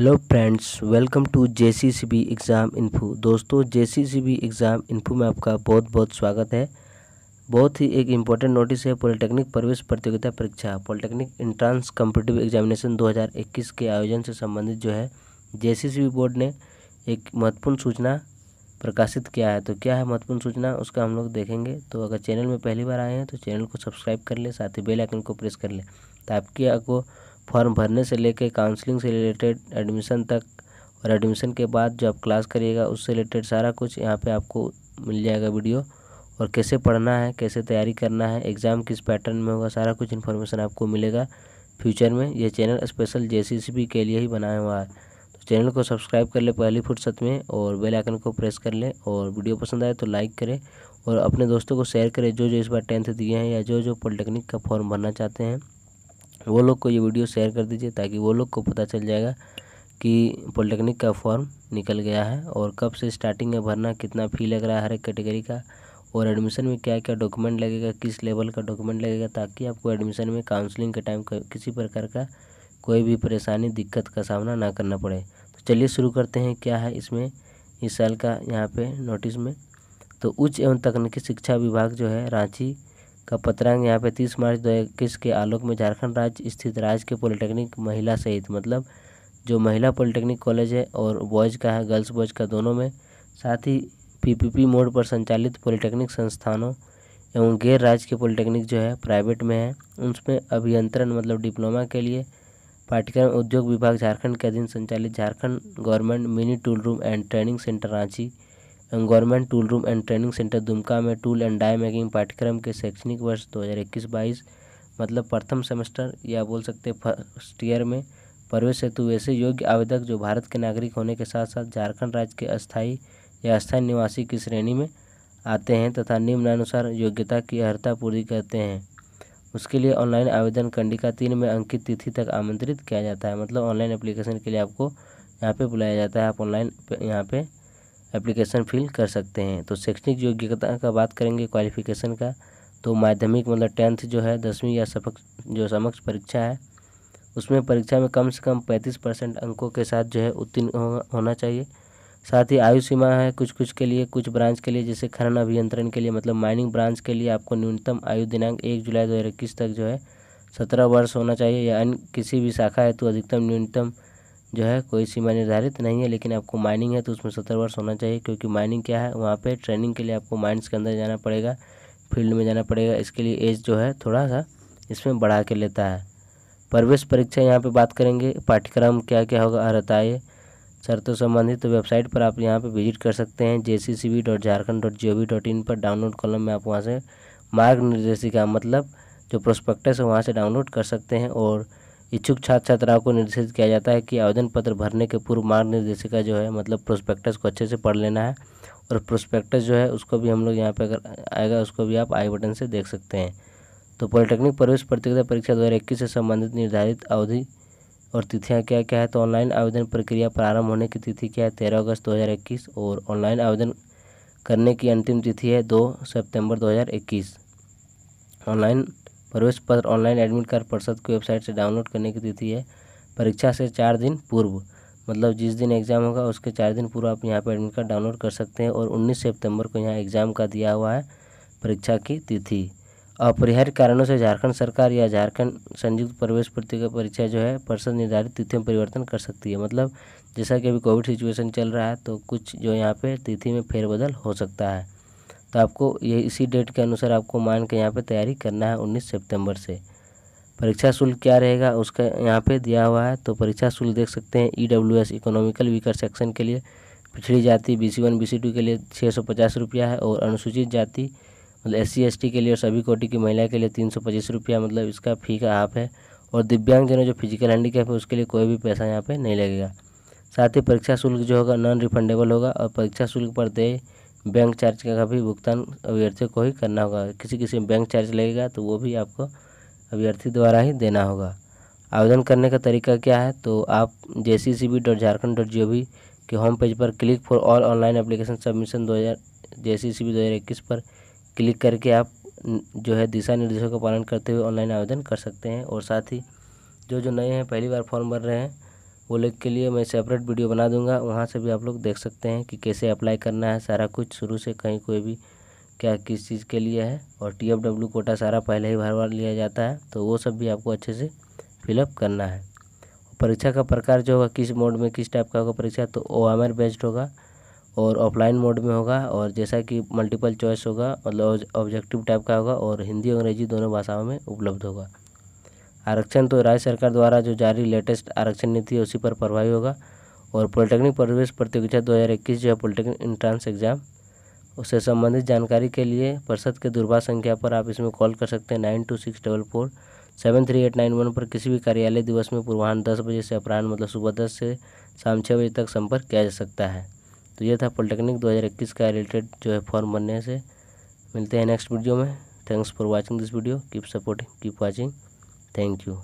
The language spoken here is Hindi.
Hello friends welcome to J C C B exam info दोस्तों J C C B exam info में आपका बहुत बहुत स्वागत है बहुत ही एक इम्पॉर्टेंट नोटिस है पॉलिटेक्निक प्रवेश प्रतियोगिता परीक्षा पॉलिटेक्निक इंट्रांस कम्पिटिटिव एग्जामिनेशन 2021 के आयोजन से संबंधित जो है जे सी सी बी बोर्ड ने एक महत्वपूर्ण सूचना प्रकाशित किया है तो क्या है महत्वपूर्ण सूचना उसका हम लोग देखेंगे तो अगर चैनल में पहली बार आए हैं तो चैनल को सब्सक्राइब कर लें साथ ही बेलाइकन को प्रेस कर लें ताकि आपको फॉर्म भरने से लेकर काउंसलिंग से रिलेटेड एडमिशन तक और एडमिशन के बाद जो आप क्लास करिएगा उससे रिलेटेड सारा कुछ यहाँ पे आपको मिल जाएगा वीडियो और कैसे पढ़ना है कैसे तैयारी करना है एग्ज़ाम किस पैटर्न में होगा सारा कुछ इन्फॉर्मेशन आपको मिलेगा फ्यूचर में यह चैनल स्पेशल जे के लिए ही बनाया हुआ है तो चैनल को सब्सक्राइब कर ले पहली फुर्सत में और बेल आइकन को प्रेस कर ले और वीडियो पसंद आए तो लाइक करें और अपने दोस्तों को शेयर करें जो जो इस बार टेंथ दिए हैं या जो जो पॉलिटेक्निक का फॉर्म भरना चाहते हैं वो लोग को ये वीडियो शेयर कर दीजिए ताकि वो लोग को पता चल जाएगा कि पॉलिटेक्निक का फॉर्म निकल गया है और कब से स्टार्टिंग है भरना कितना फ़ी लग रहा है हर एक कैटेगरी का और एडमिशन में क्या क्या डॉक्यूमेंट लगेगा किस लेवल का डॉक्यूमेंट लगेगा ताकि आपको एडमिशन में काउंसलिंग के टाइम किसी प्रकार का कोई भी परेशानी दिक्कत का सामना ना करना पड़े तो चलिए शुरू करते हैं क्या है इसमें इस साल का यहाँ पे नोटिस में तो उच्च एवं तकनीकी शिक्षा विभाग जो है रांची का पत्रांग यहाँ पे तीस मार्च दो इक्कीस के आलोक में झारखंड राज्य स्थित राज्य के पॉलिटेक्निक महिला सहित मतलब जो महिला पॉलिटेक्निक कॉलेज है और बॉयज़ का है गर्ल्स बॉयज़ का दोनों में साथ ही पीपीपी मोड पर संचालित पॉलिटेक्निक संस्थानों एवं गैर राज्य के पॉलिटेक्निक जो है प्राइवेट में है उसमें अभियंत्रण मतलब डिप्लोमा के लिए पाठ्यक्रम उद्योग विभाग झारखंड के अधीन संचालित Jharkhand government mini tool room and training centre Ranchi government tool room and training centre Dumka में टूल एंड डाई मेकिंग पाठ्यक्रम के शैक्षणिक वर्ष दो हज़ार इक्कीस बाईस मतलब प्रथम सेमेस्टर या बोल सकते फर्स्ट ईयर में प्रवेश हेतु वैसे योग्य आवेदक जो भारत के नागरिक होने के साथ साथ झारखंड राज्य के अस्थायी या अस्थायी निवासी की श्रेणी में आते हैं तथा निम्नानुसार योग्यता की अर्हता पूरी करते हैं उसके लिए ऑनलाइन आवेदन कंडिका तीन में अंकित तिथि तक आमंत्रित किया जाता है मतलब ऑनलाइन एप्लीकेशन के लिए आपको यहाँ पे बुलाया जाता है आप ऑनलाइन यहाँ पे एप्लीकेशन फिल कर सकते हैं तो शैक्षणिक योग्यता का बात करेंगे क्वालिफिकेशन का तो माध्यमिक मतलब टेंथ जो है दसवीं या समक्ष जो समक्ष परीक्षा है उसमें परीक्षा में कम से कम पैंतीस परसेंट अंकों के साथ जो है उत्तीर्ण हो, होना चाहिए साथ ही आयु सीमा है कुछ कुछ के लिए कुछ ब्रांच के लिए जैसे खनन अभियंत्रण के लिए मतलब माइनिंग ब्रांच के लिए आपको न्यूनतम आयु दिनांक एक जुलाई दो तक जो है सत्रह वर्ष होना चाहिए या अन्य किसी भी शाखा है तो अधिकतम न्यूनतम जो है कोई सीमा निर्धारित नहीं है लेकिन आपको माइनिंग है तो उसमें सत्तर वर्ष होना चाहिए क्योंकि माइनिंग क्या है वहाँ पर ट्रेनिंग के लिए आपको माइंस के अंदर जाना पड़ेगा फील्ड में जाना पड़ेगा इसके लिए एज जो है थोड़ा सा इसमें बढ़ा के लेता है प्रवेश परीक्षा यहाँ पे बात करेंगे पाठ्यक्रम क्या क्या होगा रहता है शर्तों संबंधित तो वेबसाइट पर आप यहाँ पे विजिट कर सकते हैं J C C B dot Jharkhand dot G O V dot in पर डाउनलोड कॉलम में आप वहाँ से मार्ग निर्देशिका मतलब जो प्रोस्पेक्टस है वहाँ से डाउनलोड कर सकते हैं और इच्छुक छात्र छात्राओं को निर्देशित किया जाता है कि आवेदन पत्र भरने के पूर्व मार्ग निर्देशिका जो है मतलब प्रोस्पेक्टस को अच्छे से पढ़ लेना है और प्रोस्पेक्टस जो है उसको भी हम लोग यहाँ पे अगर आएगा उसको भी आप आई बटन से देख सकते हैं तो पॉलिटेक्निक प्रवेश प्रतियोगिता परीक्षा दो से संबंधित निर्धारित अवधि और तिथियाँ क्या क्या है तो ऑनलाइन आवेदन प्रक्रिया प्रारंभ होने की तिथि क्या है तेरह अगस्त दो और ऑनलाइन आवेदन करने की अंतिम तिथि है दो सितंबर 2021 ऑनलाइन प्रवेश पत्र ऑनलाइन एडमिट कार्ड परिषद की वेबसाइट से डाउनलोड करने की तिथि है परीक्षा से चार दिन पूर्व मतलब जिस दिन एग्ज़ाम होगा उसके चार दिन पूर्व आप यहाँ पर एडमिट कार्ड डाउनलोड कर सकते हैं और उन्नीस सितंबर को यहाँ एग्ज़ाम का दिया हुआ है परीक्षा की तिथि अपरिहार्य कारणों से झारखंड सरकार या झारखंड संयुक्त प्रवेश प्रतियोगिता परीक्षा जो है परिषद निर्धारित तिथि में परिवर्तन कर सकती है मतलब जैसा कि अभी कोविड सिचुएशन चल रहा है तो कुछ जो यहाँ पे तिथि में फेरबदल हो सकता है तो आपको ये इसी डेट के अनुसार आपको मान के यहाँ पर तैयारी करना है उन्नीस सितंबर से परीक्षा शुल्क क्या रहेगा उसका यहाँ पे दिया हुआ है तो परीक्षा शुल्क देख सकते हैं E W S economical weaker section के लिए पिछड़ी जाति B C one B C two के लिए छः सौ पचास रुपया है और अनुसूचित जाति मतलब एस सी एस टी के लिए और सभी कोटि की महिला के लिए तीन सौ पच्चीस रुपया मतलब इसका फी का आप है और दिव्यांगजनों जो फिजिकल हैंडीकैप है उसके लिए कोई भी पैसा यहाँ पर नहीं लगेगा साथ ही परीक्षा शुल्क जो होगा नॉन रिफंडेबल होगा और परीक्षा शुल्क पर दे बैंक चार्ज का भी भुगतान अभ्यर्थी को ही करना होगा किसी किसी में बैंक चार्ज लगेगा तो वो भी आपको अभ्यर्थी द्वारा ही देना होगा आवेदन करने का तरीका क्या है तो आप J C C B dot Jharkhand dot G O V के होम पेज पर click for all online application submission दो हज़ार जे सी सी बी दो हज़ार इक्कीस पर क्लिक करके आप जो है दिशा निर्देशों का पालन करते हुए ऑनलाइन आवेदन कर सकते हैं और साथ ही जो जो नए हैं पहली बार फॉर्म भर रहे हैं वो लोग के लिए मैं सेपरेट वीडियो बना दूंगा वहाँ से भी आप लोग देख सकते हैं कि कैसे अप्लाई करना है सारा कुछ शुरू से कहीं कोई भी क्या किस चीज़ के लिए है और टी एफ डब्ल्यू कोटा सारा पहले ही भरवा लिया जाता है तो वो सब भी आपको अच्छे से फिलअप करना है परीक्षा का प्रकार जो होगा किस मोड में किस टाइप का होगा परीक्षा तो ओ एम आर बेस्ड होगा और ऑफलाइन मोड में होगा और जैसा कि मल्टीपल चॉइस होगा मतलब ऑब्जेक्टिव टाइप का होगा और हिंदी और अंग्रेजी दोनों भाषाओं में उपलब्ध होगा आरक्षण तो राज्य सरकार द्वारा जो जारी लेटेस्ट आरक्षण नीति है उसी पर प्रभावी होगा और पॉलिटेक्निक प्रवेश प्रतियोगिता 2021 जो है पॉलिटेक्निक इंट्रांस एग्ज़ाम उससे संबंधित जानकारी के लिए परिषद के दूरभाष संख्या पर आप इसमें कॉल कर सकते हैं nine two six double four seven three eight nine one पर किसी भी कार्यालय दिवस में पूर्वाहन दस बजे से अपराह्न मतलब सुबह दस से शाम छः बजे तक संपर्क किया जा सकता है तो यह था पॉलिटेक्निक इक्कीस का रिलेटेड जो है फॉर्म भरने से मिलते हैं नेक्स्ट वीडियो में thanks for watching this video keep supporting keep watching Thank you.